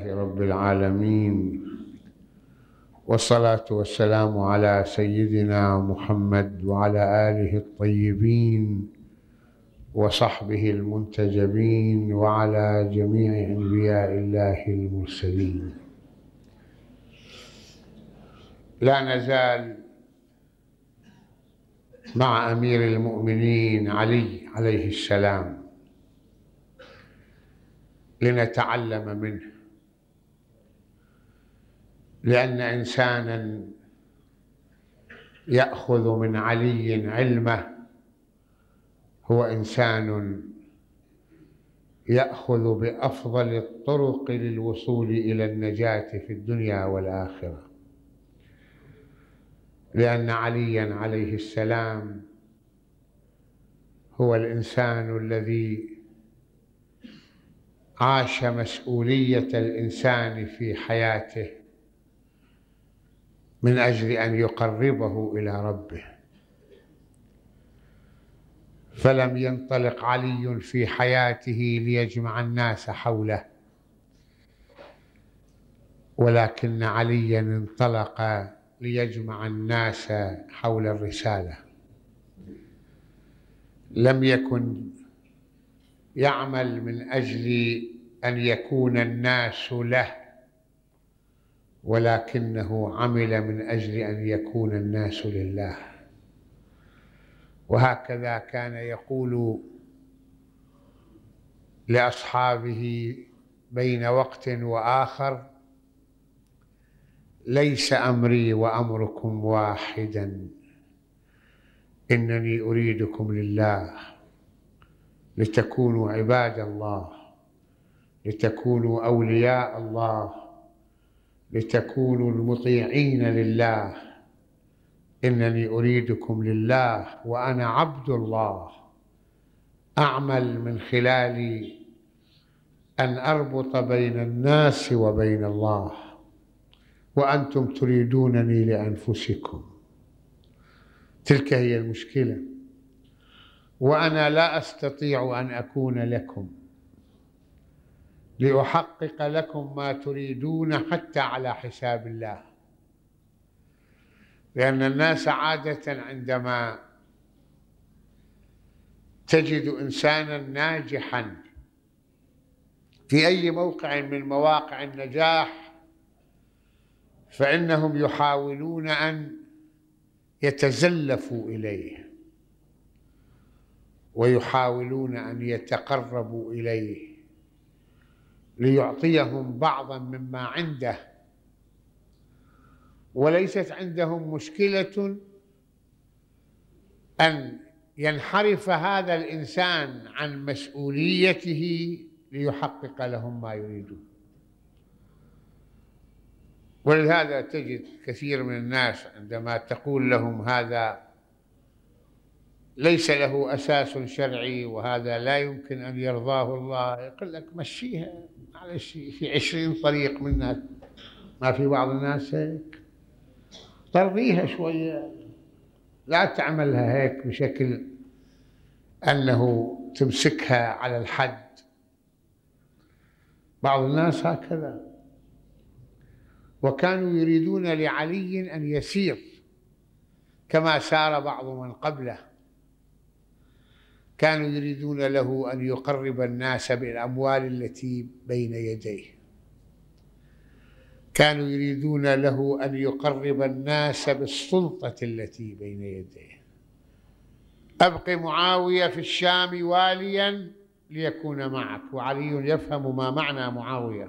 رب العالمين والصلاة والسلام على سيدنا محمد وعلى آله الطيبين وصحبه المنتجبين وعلى جميع أنبياء الله المرسلين لا نزال مع أمير المؤمنين علي عليه السلام لنتعلم منه لأن إنسانا يأخذ من علي علمه هو إنسان يأخذ بأفضل الطرق للوصول إلى النجاة في الدنيا والآخرة لأن عليا عليه السلام هو الإنسان الذي عاش مسؤولية الإنسان في حياته من أجل أن يقربه إلى ربه فلم ينطلق علي في حياته ليجمع الناس حوله ولكن عليا انطلق ليجمع الناس حول الرساله لم يكن يعمل من اجل ان يكون الناس له ولكنه عمل من اجل ان يكون الناس لله وهكذا كان يقول لاصحابه بين وقت واخر ليس امري وامركم واحدا انني اريدكم لله لتكونوا عباد الله لتكونوا اولياء الله لتكونوا المطيعين لله انني اريدكم لله وانا عبد الله اعمل من خلالي ان اربط بين الناس وبين الله وانتم تريدونني لانفسكم تلك هي المشكله وانا لا استطيع ان اكون لكم لأحقق لكم ما تريدون حتى على حساب الله لأن الناس عادة عندما تجد إنسانا ناجحا في أي موقع من مواقع النجاح فإنهم يحاولون أن يتزلفوا إليه ويحاولون أن يتقربوا إليه ليعطيهم بعضا مما عنده وليست عندهم مشكله ان ينحرف هذا الانسان عن مسؤوليته ليحقق لهم ما يريدون ولهذا تجد كثير من الناس عندما تقول لهم هذا ليس له اساس شرعي وهذا لا يمكن ان يرضاه الله يقول لك مشيها معلش في عشرين طريق منها ما في بعض الناس هيك ترضيها شوية لا تعملها هيك بشكل أنه تمسكها على الحد بعض الناس هكذا وكانوا يريدون لعلي أن يسير كما سار بعض من قبله كانوا يريدون له أن يقرب الناس بالأموال التي بين يديه كانوا يريدون له أن يقرب الناس بالسلطة التي بين يديه أبق معاوية في الشام واليا ليكون معك وعلي يفهم ما معنى معاوية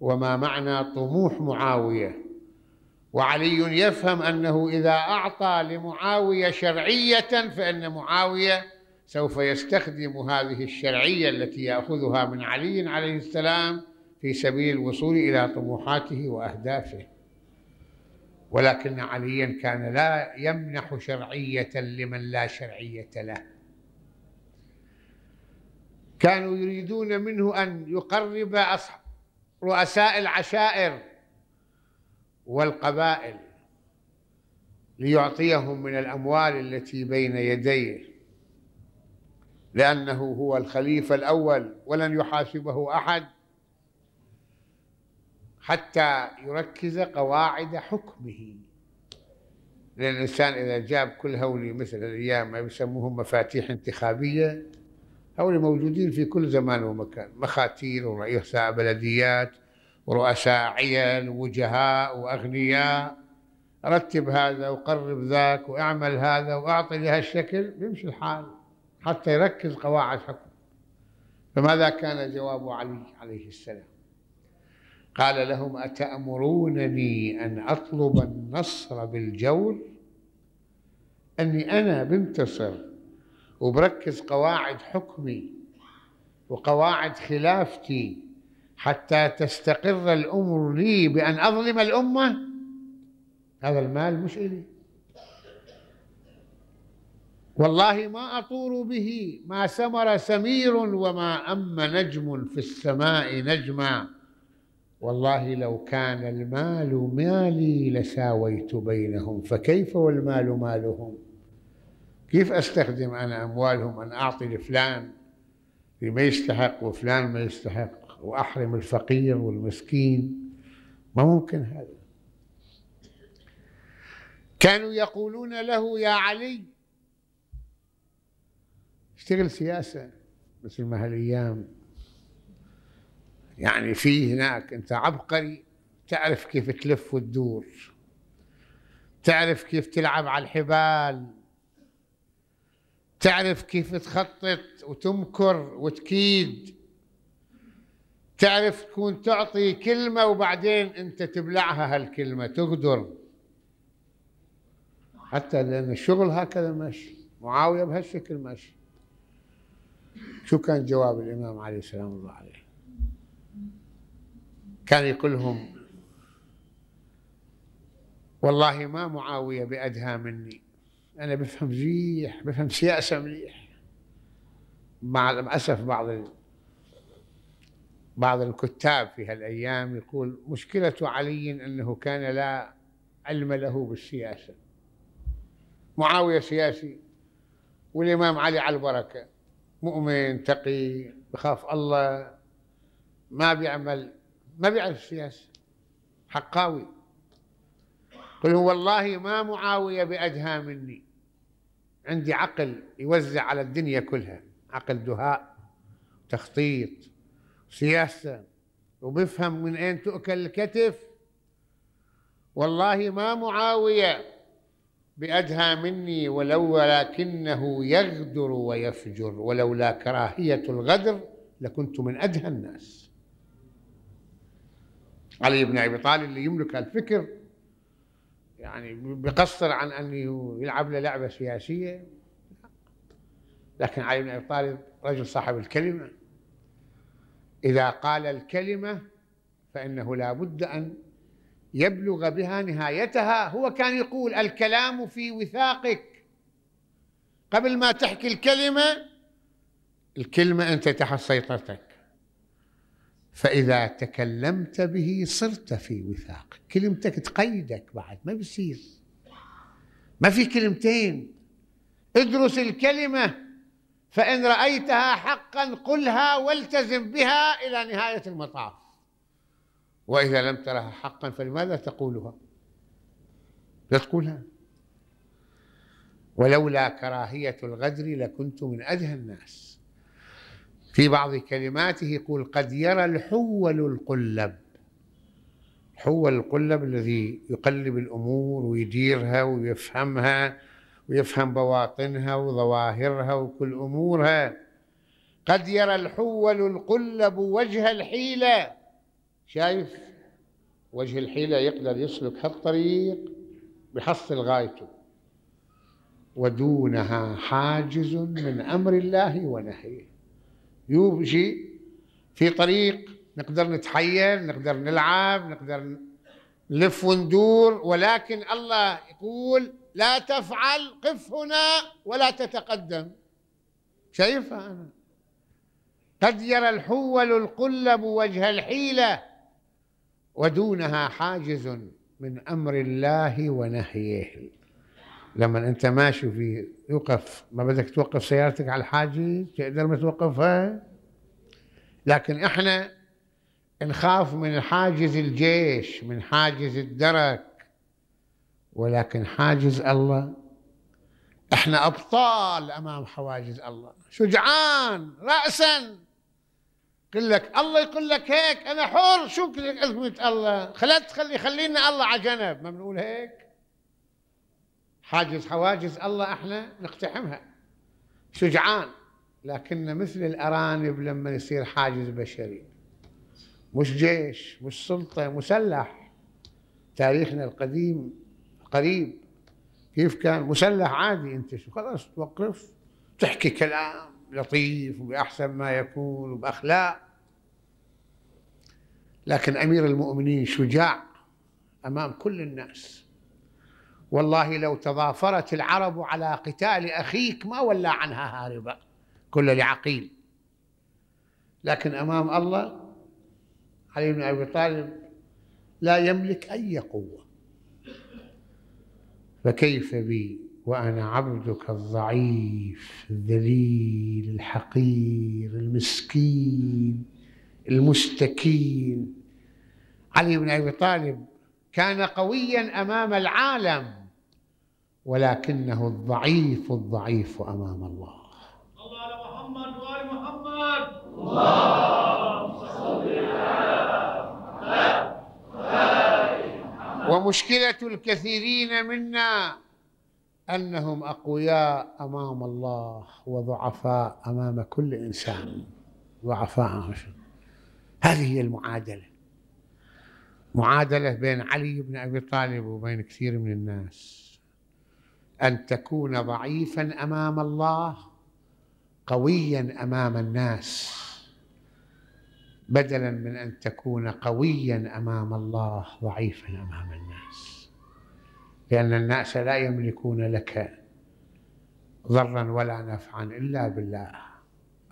وما معنى طموح معاوية وعلي يفهم أنه إذا أعطى لمعاوية شرعية فإن معاوية سوف يستخدم هذه الشرعية التي يأخذها من علي عليه السلام في سبيل الوصول إلى طموحاته وأهدافه ولكن عليا كان لا يمنح شرعية لمن لا شرعية له كانوا يريدون منه أن يقرب رؤساء العشائر والقبائل ليعطيهم من الأموال التي بين يديه لأنه هو الخليفة الأول ولن يحاسبه أحد حتى يركز قواعد حكمه لأن الإنسان إذا جاب كل هولي مثل الأيام ما يسموهم مفاتيح انتخابية هؤلاء موجودين في كل زمان ومكان مخاتير ورؤساء بلديات ورؤساء عيال وجهاء وأغنياء رتب هذا وقرب ذاك واعمل هذا وأعطي لهالشكل بيمشي الحال حتى يركز قواعد حكم فماذا كان جواب علي عليه السلام قال لهم أتأمرونني أن أطلب النصر بالجور أني أنا بنتصر وبركز قواعد حكمي وقواعد خلافتي حتى تستقر الأمر لي بأن أظلم الأمة هذا المال مش إلي والله ما أطور به ما سمر سمير وما أم نجم في السماء نجما والله لو كان المال مالي لساويت بينهم فكيف والمال مالهم كيف أستخدم أنا أموالهم أن أعطي لفلان ما يستحق وفلان ما يستحق وأحرم الفقير والمسكين ما ممكن هذا كانوا يقولون له يا علي اشتغل سياسه مثل ما هالايام يعني في هناك انت عبقري تعرف كيف تلف وتدور تعرف كيف تلعب على الحبال تعرف كيف تخطط وتمكر وتكيد تعرف تكون تعطي كلمة وبعدين أنت تبلعها هالكلمة تقدر حتى لأن الشغل هكذا ماشي معاوية بهالشكل ماشي شو كان جواب الإمام علي سلام الله عليه كان يقول لهم والله ما معاوية بأدهى مني أنا بفهم زيح بفهم سياسة مليح مع الأسف بعض ال... بعض الكتاب في هالأيام يقول مشكلة علي أنه كان لا علم له بالسياسة معاوية سياسي والإمام علي على البركة مؤمن تقي بخاف الله ما بيعمل ما بيعرف السياسة حقاوي قل هو والله ما معاوية بأدهى مني عندي عقل يوزع على الدنيا كلها عقل دهاء تخطيط سياسة وبفهم من أين تؤكل الكتف والله ما معاوية بأدهى مني ولو ولكنه يغدر ويفجر ولولا كراهية الغدر لكنت من أدهى الناس علي بن أبي طالب اللي يملك الفكر يعني بقصر عن أنه يلعب له لعبة سياسية لكن علي بن أبي طالب رجل صاحب الكلمة إذا قال الكلمة فإنه لا بد أن يبلغ بها نهايتها هو كان يقول الكلام في وثاقك قبل ما تحكي الكلمة الكلمة أنت تحت سيطرتك فإذا تكلمت به صرت في وثاق كلمتك تقيدك بعد ما بيصير ما في كلمتين ادرس الكلمة فإن رأيتها حقا قلها والتزم بها إلى نهاية المطاف وإذا لم ترها حقا فلماذا تقولها لا تقولها ولولا كراهية الغدر لكنت من أدهى الناس في بعض كلماته يقول قد يرى الحول القلب حول القلب الذي يقلب الأمور ويديرها ويفهمها ويفهم بواطنها وظواهرها وكل أمورها قد يرى الحول القلب وجه الحيله شايف وجه الحيلة يقدر يسلك هالطريق بحصل غايته ودونها حاجز من أمر الله ونهيه يوجي في طريق نقدر نتحيل نقدر نلعب نقدر نلف وندور ولكن الله يقول لا تفعل قف هنا ولا تتقدم شايفها أنا قد يرى الحول القلب وجه الحيله ودونها حاجز من امر الله ونهيه لما انت ماشي في يوقف ما بدك توقف سيارتك على الحاجز تقدر ما توقفها لكن احنا نخاف من حاجز الجيش من حاجز الدرك ولكن حاجز الله احنا ابطال امام حواجز الله شجعان راسا قل لك الله يقول لك هيك انا حر شو قلت الله خلت خلي خلينا الله على جنب ما بنقول هيك حاجز حواجز الله احنا نقتحمها شجعان لكن مثل الارانب لما يصير حاجز بشري مش جيش مش سلطه مسلح تاريخنا القديم قريب كيف كان مسلح عادي انت شو خلاص توقف تحكي كلام لطيف وبأحسن ما يكون وبأخلاق لكن أمير المؤمنين شجاع أمام كل الناس والله لو تضافرت العرب على قتال أخيك ما ولى عنها هاربة كل لعقيل لكن أمام الله علي بن أبي طالب لا يملك أي قوة فكيف بي وأنا عبدك الضعيف الذليل الحقير المسكين المستكين علي بن أبي طالب كان قويا أمام العالم ولكنه الضعيف الضعيف أمام الله الله على محمد وآل محمد اللهم ومشكلة الكثيرين منا انهم اقوياء امام الله وضعفاء امام كل انسان ضعفاء هذه هي المعادله معادله بين علي بن ابي طالب وبين كثير من الناس ان تكون ضعيفا امام الله قويا امام الناس بدلا من ان تكون قويا امام الله ضعيفا امام الناس لأن الناس لا يملكون لك ضرا ولا نفعا إلا بالله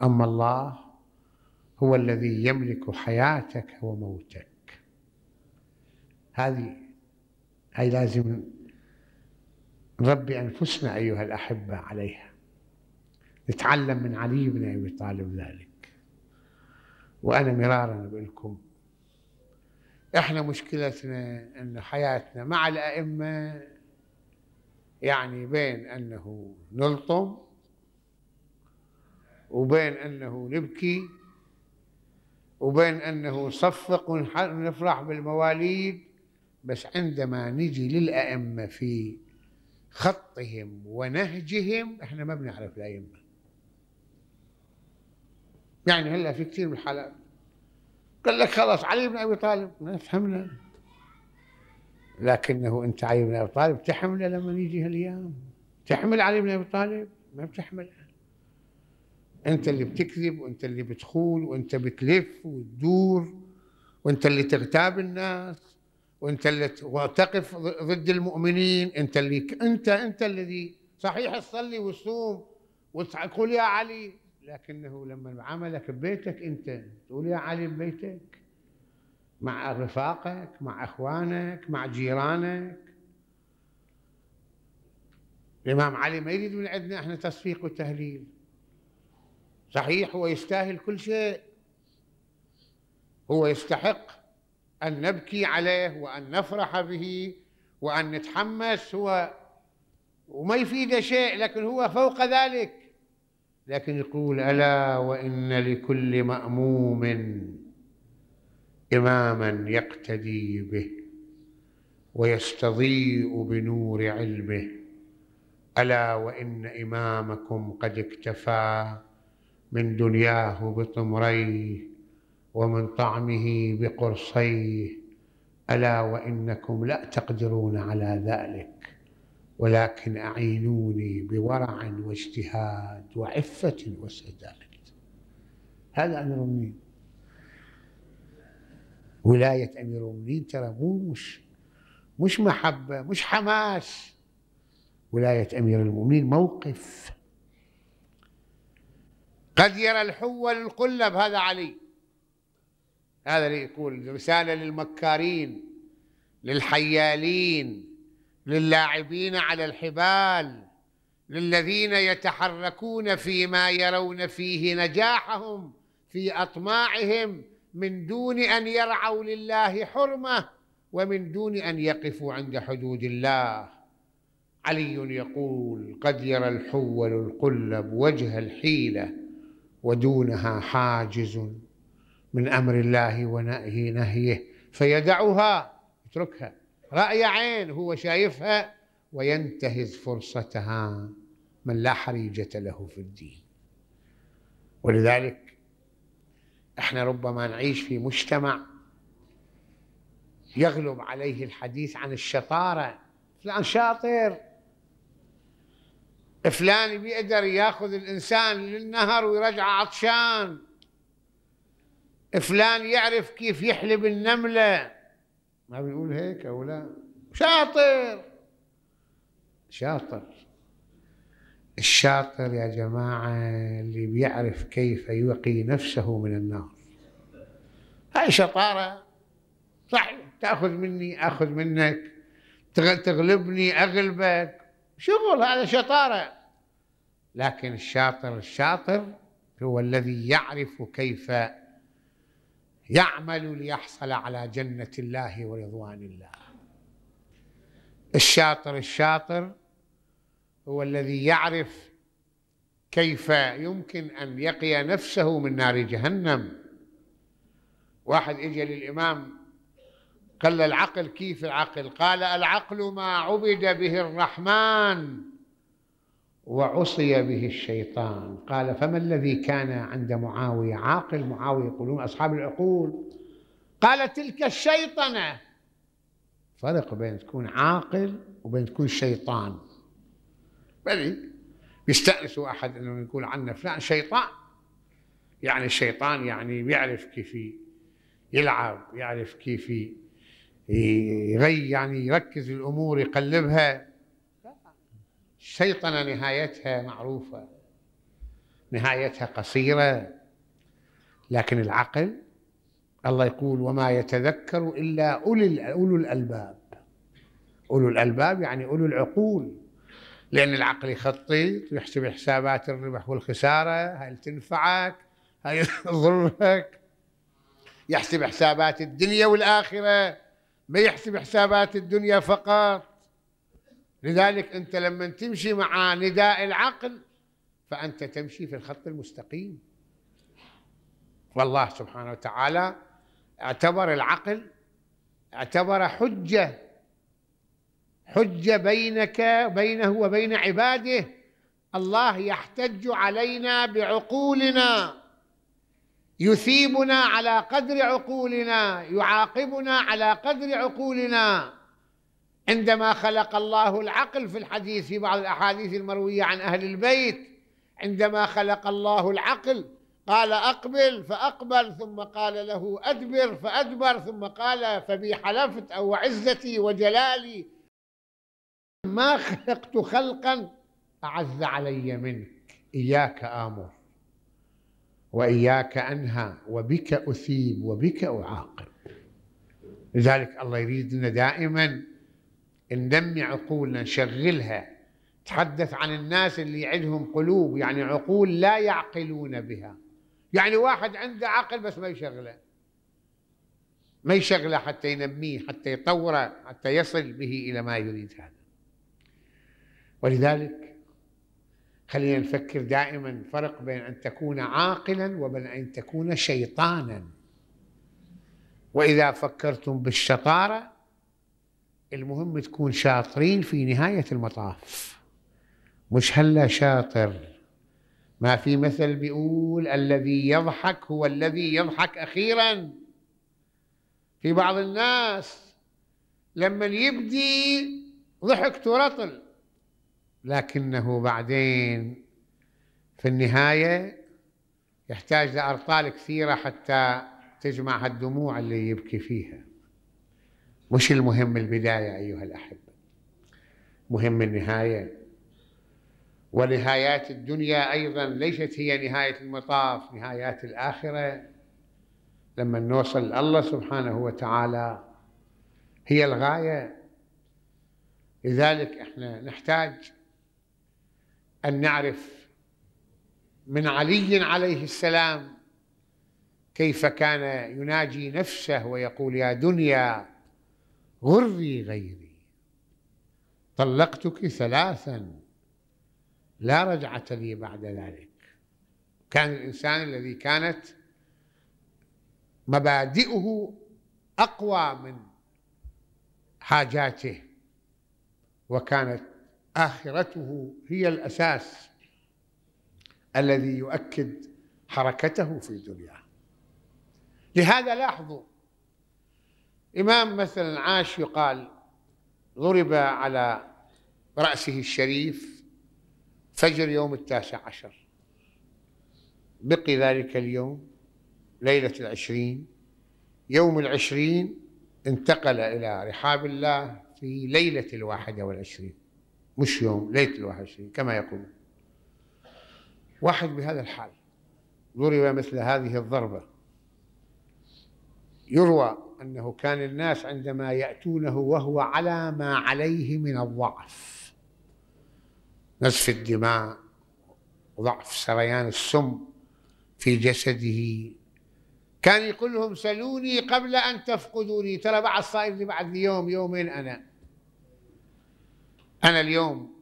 أما الله هو الذي يملك حياتك وموتك هذه هاي لازم نربي أنفسنا أيها الأحبة عليها نتعلم من علي بن أبي طالب ذلك وأنا مرارا أقول لكم احنا مشكلتنا ان حياتنا مع الائمه يعني بين انه نلطم وبين انه نبكي وبين انه نصفق ونفرح بالمواليد بس عندما نجي للائمه في خطهم ونهجهم احنا ما بنعرف الائمه يعني هلا في كثير من الحالات قال لك خلاص علي بن ابي طالب ما تحمله لكنه انت علي بن ابي طالب تحمله لما يجي هالايام تحمل علي بن ابي طالب ما بتحمله انت اللي بتكذب وانت اللي بتخون وانت بتلف وتدور وانت اللي تغتاب الناس وانت اللي تقف ضد المؤمنين انت اللي انت انت الذي صحيح تصلي وتصوم وتقول يا علي لكنه لما عملك ببيتك أنت تقول يا علي ببيتك مع رفاقك مع اخوانك مع جيرانك الامام علي ما يريد من عندنا احنا تصفيق وتهليل صحيح هو يستاهل كل شيء هو يستحق ان نبكي عليه وان نفرح به وان نتحمس هو وما يفيده شيء لكن هو فوق ذلك لكن يقول نعم. ألا وإن لكل مأموم إماما يقتدي به ويستضيء بنور علمه ألا وإن إمامكم قد اكتفى من دنياه بطمريه ومن طعمه بقرصيه ألا وإنكم لا تقدرون على ذلك ولكن أعينوني بورع واجتهاد وعفة وسداد هذا أمير المؤمنين ولاية أمير المؤمنين ترى مو مش مش محبة مش حماس ولاية أمير المؤمنين موقف قد يرى الحول القلب هذا علي هذا اللي يقول رسالة للمكارين للحيالين للاعبين على الحبال للذين يتحركون فيما يرون فيه نجاحهم في اطماعهم من دون ان يرعوا لله حرمه ومن دون ان يقفوا عند حدود الله علي يقول قد يرى الحول القلب وجه الحيله ودونها حاجز من امر الله ونهيه نهيه فيدعها يتركها رأي عين هو شايفها وينتهز فرصتها من لا حريجة له في الدين ولذلك احنا ربما نعيش في مجتمع يغلب عليه الحديث عن الشطارة فلان شاطر فلان بيقدر ياخذ الإنسان للنهر ويرجع عطشان فلان يعرف كيف يحلب النمله ما بيقول هيك او لا شاطر شاطر الشاطر يا جماعة اللي بيعرف كيف يقي نفسه من النار هاي شطارة صحيح تأخذ مني أخذ منك تغلبني أغلبك شغل هذا شطارة لكن الشاطر الشاطر هو الذي يعرف كيف يعمل ليحصل على جنة الله ورضوان الله الشاطر الشاطر هو الذي يعرف كيف يمكن أن يقي نفسه من نار جهنم واحد إجا للإمام قال العقل كيف العقل قال العقل ما عبد به الرحمن وعصي به الشيطان قال فما الذي كان عند معاوية عاقل معاوية يقولون أصحاب العقول قال تلك الشيطنة فرق بين تكون عاقل وبين تكون شيطان بل يستأنسوا أحد أنه يقول عنا فلان شيطان يعني الشيطان يعني بيعرف كيف يلعب يعرف كيف يغي يعني يركز الأمور يقلبها الشيطنة نهايتها معروفة نهايتها قصيرة لكن العقل الله يقول وما يتذكر إلا أولي أولو الألباب أولو الألباب يعني أولو العقول لأن العقل يخطط ويحسب حسابات الربح والخسارة هل تنفعك هل تضرك يحسب حسابات الدنيا والآخرة ما يحسب حسابات الدنيا فقط لذلك أنت لما تمشي مع نداء العقل فأنت تمشي في الخط المستقيم والله سبحانه وتعالى اعتبر العقل اعتبر حجة حجة بينك بينه وبين عباده الله يحتج علينا بعقولنا يثيبنا على قدر عقولنا يعاقبنا على قدر عقولنا عندما خلق الله العقل في الحديث في بعض الأحاديث المروية عن أهل البيت عندما خلق الله العقل قال أقبل فأقبل ثم قال له أدبر فأدبر ثم قال فبي حلفت أو عزتي وجلالي ما خلقت خلقا أعز علي منك إياك آمر وإياك أنهى وبك أثيب وبك أعاقب لذلك الله يريدنا دائما ننمي عقولنا نشغلها تحدث عن الناس اللي عندهم قلوب يعني عقول لا يعقلون بها يعني واحد عنده عقل بس ما يشغله ما يشغله حتى ينميه حتى يطوره حتى يصل به إلى ما يريد هذا ولذلك خلينا نفكر دائما فرق بين أن تكون عاقلا وبين أن تكون شيطانا وإذا فكرتم بالشطارة المهم تكون شاطرين في نهاية المطاف مش هلا شاطر ما في مثل بيقول الذي يضحك هو الذي يضحك أخيرا في بعض الناس لما يبدي ضحك ترطل لكنه بعدين في النهاية يحتاج لأرطال كثيرة حتى تجمع هالدموع اللي يبكي فيها مش المهم البداية أيها الأحبة مهم النهاية ونهايات الدنيا أيضا ليست هي نهاية المطاف نهايات الآخرة لما نوصل الله سبحانه وتعالى هي الغاية لذلك احنا نحتاج أن نعرف من علي عليه السلام كيف كان يناجي نفسه ويقول يا دنيا غري غيري طلقتك ثلاثا لا رجعة لي بعد ذلك كان الإنسان الذي كانت مبادئه أقوى من حاجاته وكانت آخرته هي الأساس الذي يؤكد حركته في دنياه لهذا لاحظوا إمام مثلا عاش يقال ضرب على رأسه الشريف فجر يوم التاسع عشر بقي ذلك اليوم ليلة العشرين يوم العشرين انتقل إلى رحاب الله في ليلة الواحدة والعشرين مش يوم ليلة الواحد والعشرين كما يقول واحد بهذا الحال ضرب مثل هذه الضربة يروى أنه كان الناس عندما يأتونه وهو على ما عليه من الضعف نزف الدماء وضعف سريان السم في جسده كان يقول لهم سلوني قبل أن تفقدوني ترى بعد صاير لي بعد يوم يومين أنا أنا اليوم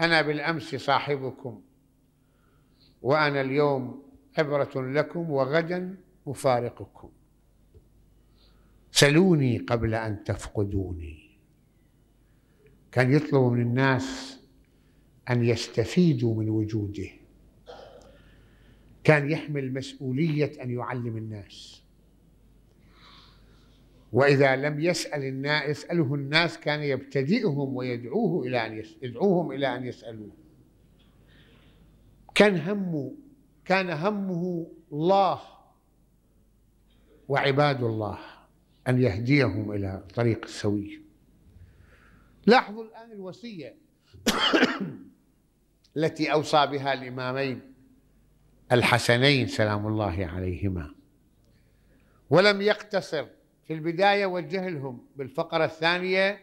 أنا بالأمس صاحبكم وأنا اليوم عبرة لكم وغدا أفارقكم سلوني قبل أن تفقدوني كان يطلب من الناس أن يستفيدوا من وجوده كان يحمل مسؤولية أن يعلم الناس وإذا لم يسأل الناس يسأله الناس كان يبتدئهم ويدعوه إلى أن يدعوهم إلى أن يسألوه كان همه كان همه الله وعباد الله أن يهديهم إلى طريق السوية لاحظوا الآن الوصية التي أوصى بها الإمامين الحسنين سلام الله عليهما ولم يقتصر في البداية وجه لهم بالفقرة الثانية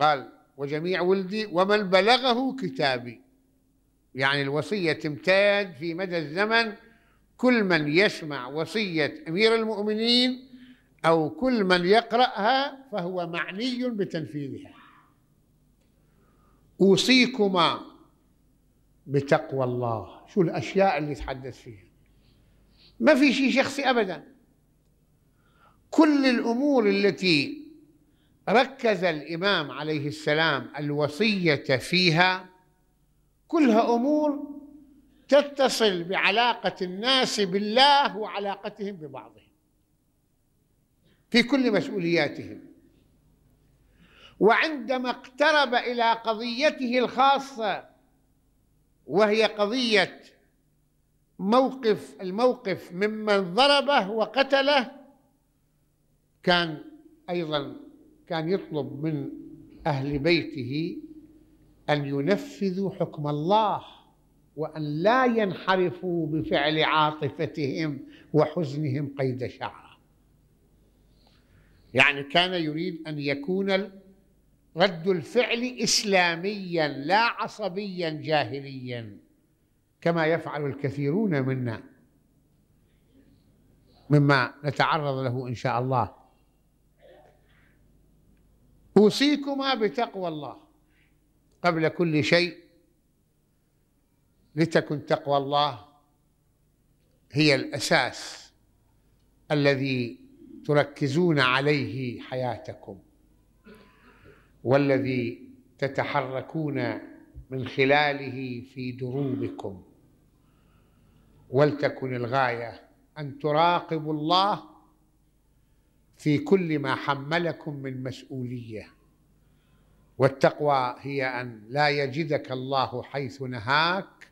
قال وجميع ولدي ومن بلغه كتابي يعني الوصية تمتد في مدى الزمن كل من يسمع وصية أمير المؤمنين أو كل من يقرأها فهو معني بتنفيذها أوصيكما بتقوى الله شو الأشياء اللي تحدث فيها ما في شيء شخصي أبدا كل الأمور التي ركز الإمام عليه السلام الوصية فيها كلها أمور تتصل بعلاقة الناس بالله وعلاقتهم ببعضهم في كل مسؤولياتهم وعندما اقترب إلى قضيته الخاصة وهي قضية موقف الموقف ممن ضربه وقتله كان أيضا كان يطلب من أهل بيته أن ينفذوا حكم الله وأن لا ينحرفوا بفعل عاطفتهم وحزنهم قيد شعره يعني كان يريد أن يكون رد الفعل إسلاميا لا عصبيا جاهليا كما يفعل الكثيرون منا مما نتعرض له إن شاء الله أوصيكما بتقوى الله قبل كل شيء لتكن تقوى الله هي الأساس الذي تركزون عليه حياتكم والذي تتحركون من خلاله في دروبكم ولتكن الغايه ان تراقبوا الله في كل ما حملكم من مسؤوليه والتقوى هي ان لا يجدك الله حيث نهاك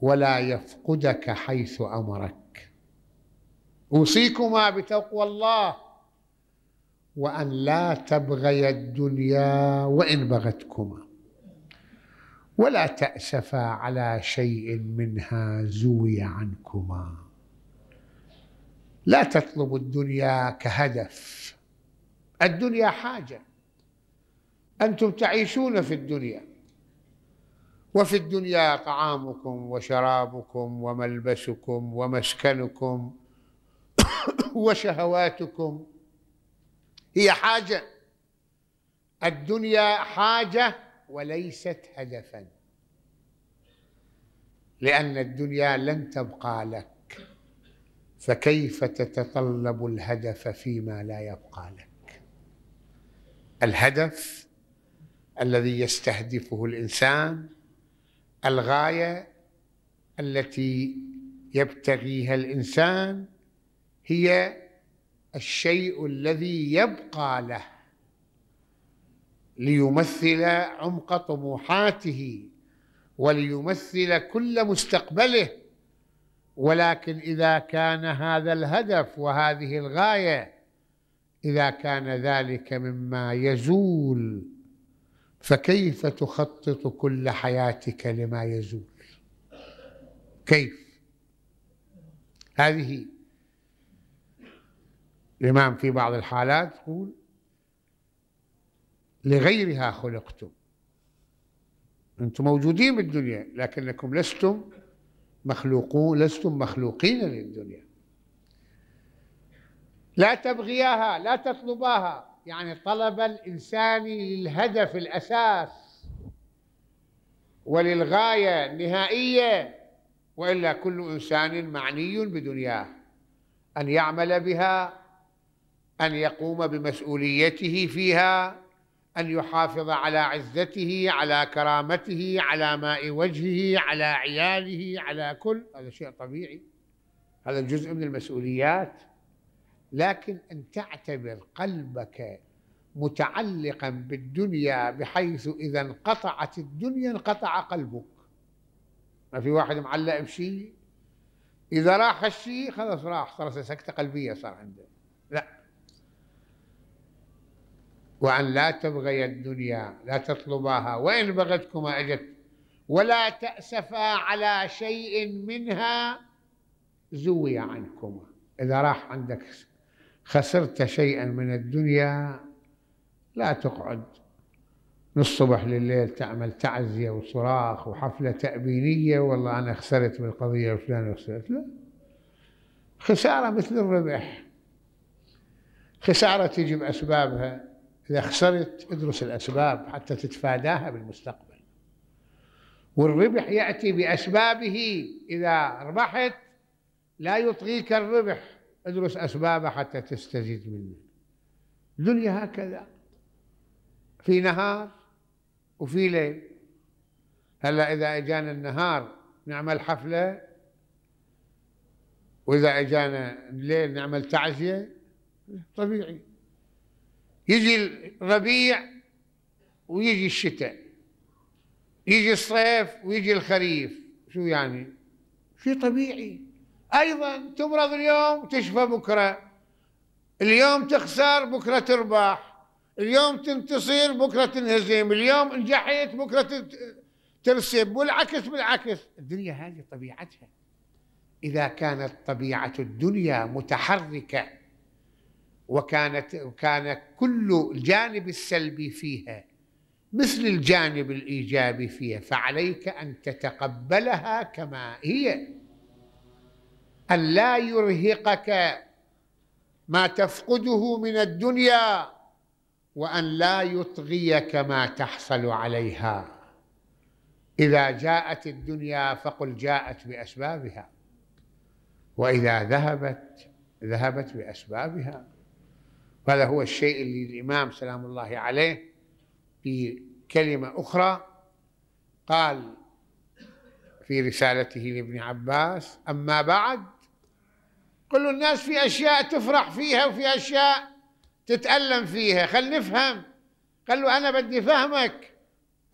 ولا يفقدك حيث امرك أوصيكما بتقوى الله وأن لا تبغي الدنيا وإن بغتكما ولا تأسفا على شيء منها زوي عنكما لا تطلبوا الدنيا كهدف الدنيا حاجة أنتم تعيشون في الدنيا وفي الدنيا طعامكم وشرابكم وملبسكم ومسكنكم وشهواتكم هي حاجه الدنيا حاجه وليست هدفا لان الدنيا لن تبقى لك فكيف تتطلب الهدف فيما لا يبقى لك الهدف الذي يستهدفه الانسان الغايه التي يبتغيها الانسان هي الشيء الذي يبقى له ليمثل عمق طموحاته وليمثل كل مستقبله ولكن اذا كان هذا الهدف وهذه الغايه اذا كان ذلك مما يزول فكيف تخطط كل حياتك لما يزول كيف هذه الإمام في بعض الحالات يقول لغيرها خلقتم أنتم موجودين بالدنيا لكنكم لستم مخلوقون لستم مخلوقين للدنيا لا تبغياها لا تطلباها يعني طلب الإنسان للهدف الأساس وللغاية النهائية وإلا كل إنسان معني بدنياه أن يعمل بها أن يقوم بمسؤوليته فيها أن يحافظ على عزته على كرامته على ماء وجهه على عياله على كل هذا شيء طبيعي هذا جزء من المسؤوليات لكن أن تعتبر قلبك متعلقا بالدنيا بحيث إذا انقطعت الدنيا انقطع قلبك ما في واحد معلق بشيء إذا راح الشيء خلاص راح صارت سكتة قلبية صار عنده لا وأن لا تبغي الدنيا لا تطلباها وإن بغتكما أجت ولا تأسفا على شيء منها زوي عنكما إذا راح عندك خسرت شيئا من الدنيا لا تقعد من الصبح لليل تعمل تعزية وصراخ وحفلة تأبينية والله أنا خسرت من القضية الفلانية خسرت لا خسارة مثل الربح خسارة تجي بأسبابها إذا خسرت ادرس الأسباب حتى تتفاداها بالمستقبل والربح يأتي بأسبابه إذا ربحت لا يطغيك الربح ادرس أسبابه حتى تستزيد منه الدنيا هكذا في نهار وفي ليل هلا إذا إجانا النهار نعمل حفلة وإذا إجانا الليل نعمل تعزية طبيعي يجي الربيع ويجي الشتاء يجي الصيف ويجي الخريف شو يعني شيء طبيعي ايضا تمرض اليوم تشفى بكره اليوم تخسر بكره تربح اليوم تنتصر بكره تنهزم اليوم نجحت بكره ترسب والعكس بالعكس الدنيا هذه طبيعتها اذا كانت طبيعه الدنيا متحركه وكانت كان كل الجانب السلبي فيها مثل الجانب الايجابي فيها فعليك ان تتقبلها كما هي ان لا يرهقك ما تفقده من الدنيا وان لا يطغيك ما تحصل عليها اذا جاءت الدنيا فقل جاءت باسبابها واذا ذهبت ذهبت باسبابها وهذا هو الشيء اللي الإمام سلام الله عليه في كلمة أخرى قال في رسالته لابن عباس أما بعد كل الناس في أشياء تفرح فيها وفي أشياء تتألم فيها خل نفهم قال له أنا بدي فهمك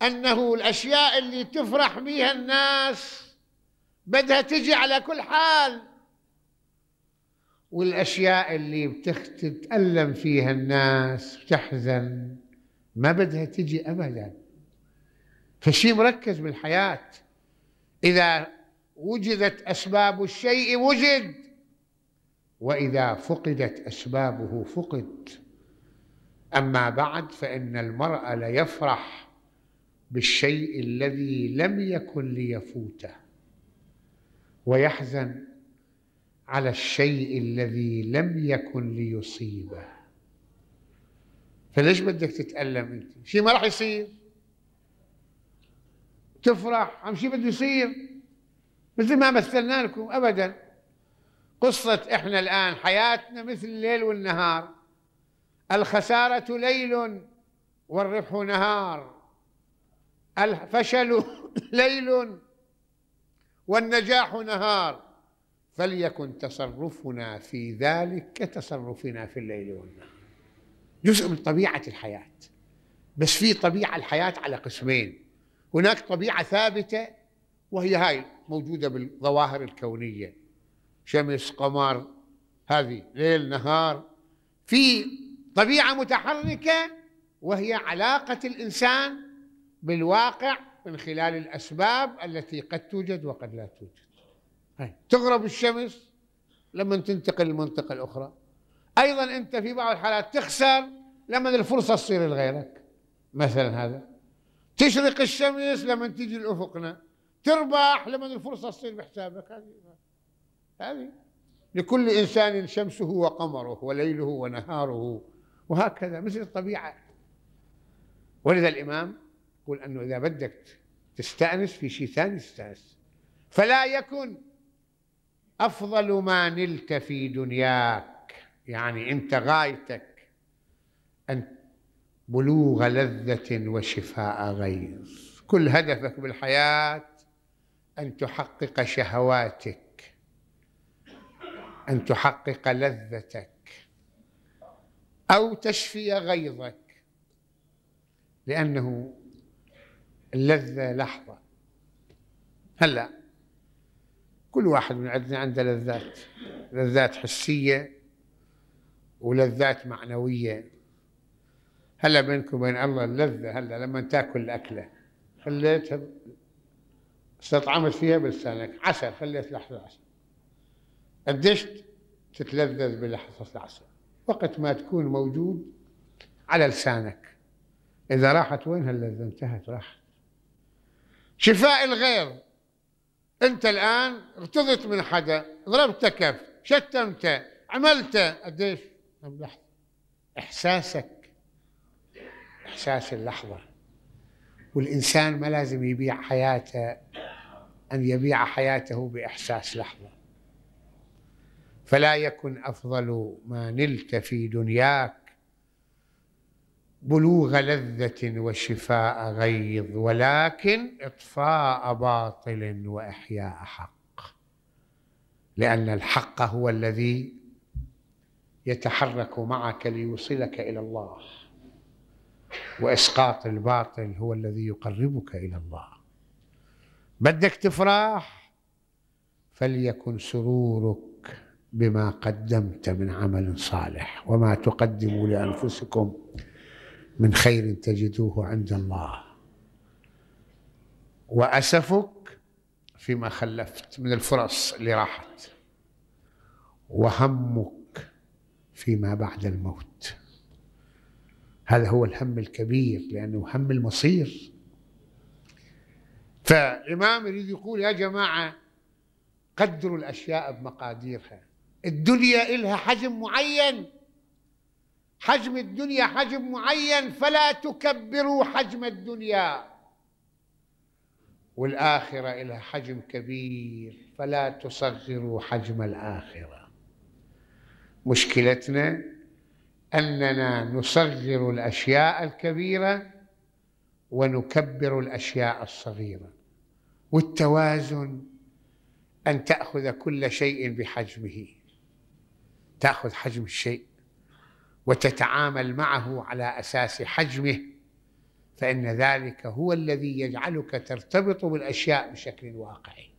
أنه الأشياء اللي تفرح بها الناس بدها تجي على كل حال والأشياء اللي بتتألم فيها الناس بتحزن ما بدها تجي أبدا فالشيء مركز بالحياة إذا وجدت أسباب الشيء وجد وإذا فقدت أسبابه فقد أما بعد فإن المرء ليفرح بالشيء الذي لم يكن ليفوته ويحزن على الشيء الذي لم يكن ليصيبه فليش بدك تتألم انت شيء ما راح يصير تفرح عم شيء بده يصير مثل ما مثلنا لكم ابدا قصة احنا الان حياتنا مثل الليل والنهار الخسارة ليل والربح نهار الفشل ليل والنجاح نهار فليكن تصرفنا في ذلك كتصرفنا في الليل والنهار جزء من طبيعة الحياة بس في طبيعة الحياة على قسمين هناك طبيعة ثابتة وهي هاي موجودة بالظواهر الكونية شمس قمر هذه ليل نهار في طبيعة متحركة وهي علاقة الإنسان بالواقع من خلال الأسباب التي قد توجد وقد لا توجد تغرب الشمس لما تنتقل للمنطقة الأخرى أيضا أنت في بعض الحالات تخسر لما الفرصة تصير لغيرك مثلا هذا تشرق الشمس لما تيجي لأفقنا تربح لما الفرصة تصير بحسابك هذه هذه لكل إنسان شمسه وقمره وليله ونهاره وهكذا مثل الطبيعة ولذا الإمام يقول أنه إذا بدك تستأنس في شيء ثاني استأنس فلا يكن افضل ما نلت في دنياك يعني انت غايتك ان بلوغ لذه وشفاء غيظ كل هدفك بالحياه ان تحقق شهواتك ان تحقق لذتك او تشفي غيظك لانه اللذه لحظه هلا كل واحد من عندنا عنده لذات لذات حسية ولذات معنوية هلا بينكم وبين الله اللذة هلا لما تاكل الأكلة خليتها استطعمت فيها بلسانك عسل خليت لحظة عسل قديش تتلذذ بلحظة العسل وقت ما تكون موجود على لسانك إذا راحت وين هاللذة انتهت راحت شفاء الغير انت الان ارتضيت من حدا ضربته كف شتمته عملته قديش كم احساسك احساس اللحظه والانسان ما لازم يبيع حياته ان يبيع حياته باحساس لحظه فلا يكن افضل ما نلت في دنياك بلوغ لذة وشفاء غيظ ولكن إطفاء باطل وإحياء حق لأن الحق هو الذي يتحرك معك ليوصلك إلى الله وإسقاط الباطل هو الذي يقربك إلى الله بدك تفرح فليكن سرورك بما قدمت من عمل صالح وما تقدموا لأنفسكم من خير تجدوه عند الله وأسفك فيما خلفت من الفرص اللي راحت وهمك فيما بعد الموت هذا هو الهم الكبير لأنه هم المصير فالإمام يريد يقول يا جماعة قدروا الأشياء بمقاديرها الدنيا إلها حجم معين حجم الدنيا حجم معين فلا تكبروا حجم الدنيا والآخرة إلى حجم كبير فلا تصغروا حجم الآخرة مشكلتنا أننا نصغر الأشياء الكبيرة ونكبر الأشياء الصغيرة والتوازن أن تأخذ كل شيء بحجمه تأخذ حجم الشيء وتتعامل معه على اساس حجمه فان ذلك هو الذي يجعلك ترتبط بالاشياء بشكل واقعي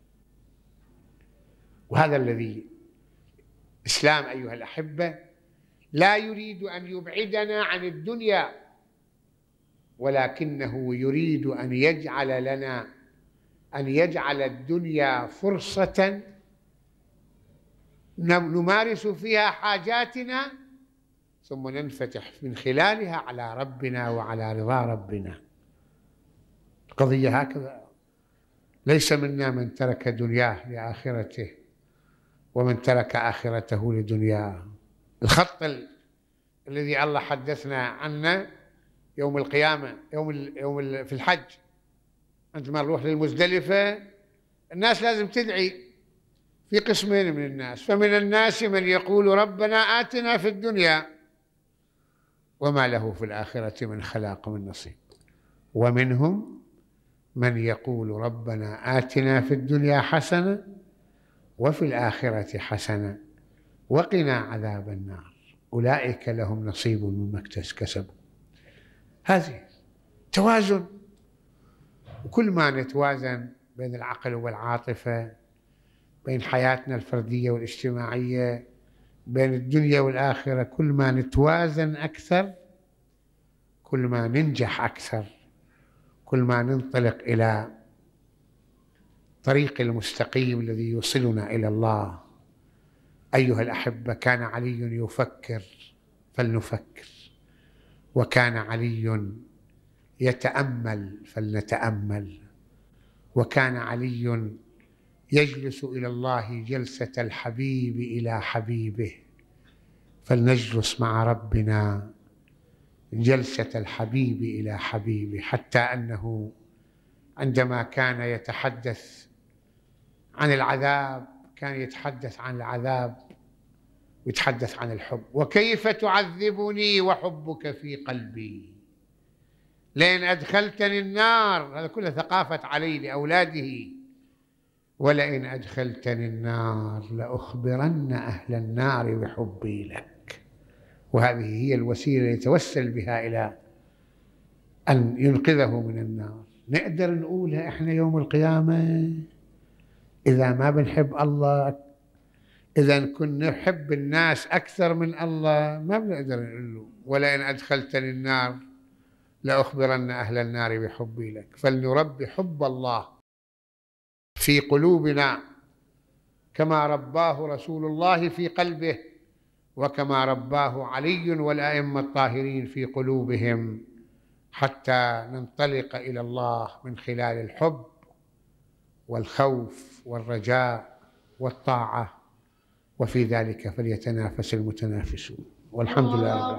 وهذا الذي الاسلام ايها الاحبه لا يريد ان يبعدنا عن الدنيا ولكنه يريد ان يجعل لنا ان يجعل الدنيا فرصه نمارس فيها حاجاتنا ثم ننفتح من خلالها على ربنا وعلى رضا ربنا القضية هكذا ليس منا من ترك دنياه لآخرته ومن ترك آخرته لدنياه الخط ال... الذي الله حدثنا عنه يوم القيامة يوم ال... يوم ال... في الحج عندما نروح للمزدلفة الناس لازم تدعي في قسمين من الناس فمن الناس من يقول ربنا آتنا في الدنيا وما له في الآخرة من خلاق من نصيب ومنهم من يقول ربنا آتنا في الدنيا حسنة وفي الآخرة حسنة وقنا عذاب النار أولئك لهم نصيب مما كسبوا هذه توازن وكل ما نتوازن بين العقل والعاطفة بين حياتنا الفردية والاجتماعية بين الدنيا والآخرة كل ما نتوازن أكثر كل ما ننجح أكثر كل ما ننطلق إلى طريق المستقيم الذي يوصلنا إلى الله أيها الأحبة كان علي يفكر فلنفكر وكان علي يتأمل فلنتأمل وكان علي يجلس الى الله جلسه الحبيب الى حبيبه فلنجلس مع ربنا جلسه الحبيب الى حبيبه حتى انه عندما كان يتحدث عن العذاب كان يتحدث عن العذاب ويتحدث عن الحب وكيف تعذبني وحبك في قلبي لين أدخلتني النار هذا كله ثقافة علي لأولاده ولئن أدخلتني النار لأخبرن أهل النار بحبي لك وهذه هي الوسيلة يتوسل بها إلى أن ينقذه من النار نقدر نقولها إحنا يوم القيامة إذا ما بنحب الله إذا كنا نحب الناس أكثر من الله ما بنقدر نقول له ولئن أدخلتني النار لأخبرن أهل النار بحبي لك فلنربي حب الله في قلوبنا كما رباه رسول الله في قلبه وكما رباه علي والائمه الطاهرين في قلوبهم حتى ننطلق الى الله من خلال الحب والخوف والرجاء والطاعه وفي ذلك فليتنافس المتنافسون والحمد لله رب العالمين